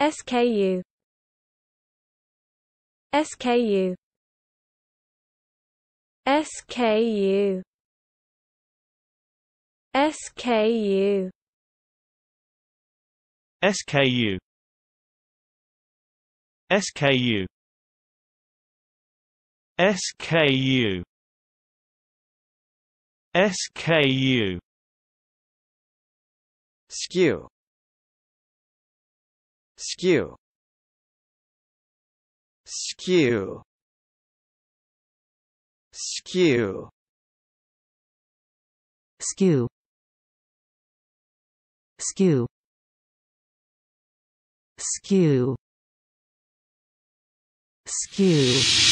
SKU SKU SKU SKU SKU SKU SKU SKU SKU skew skew skew skew skew skew skew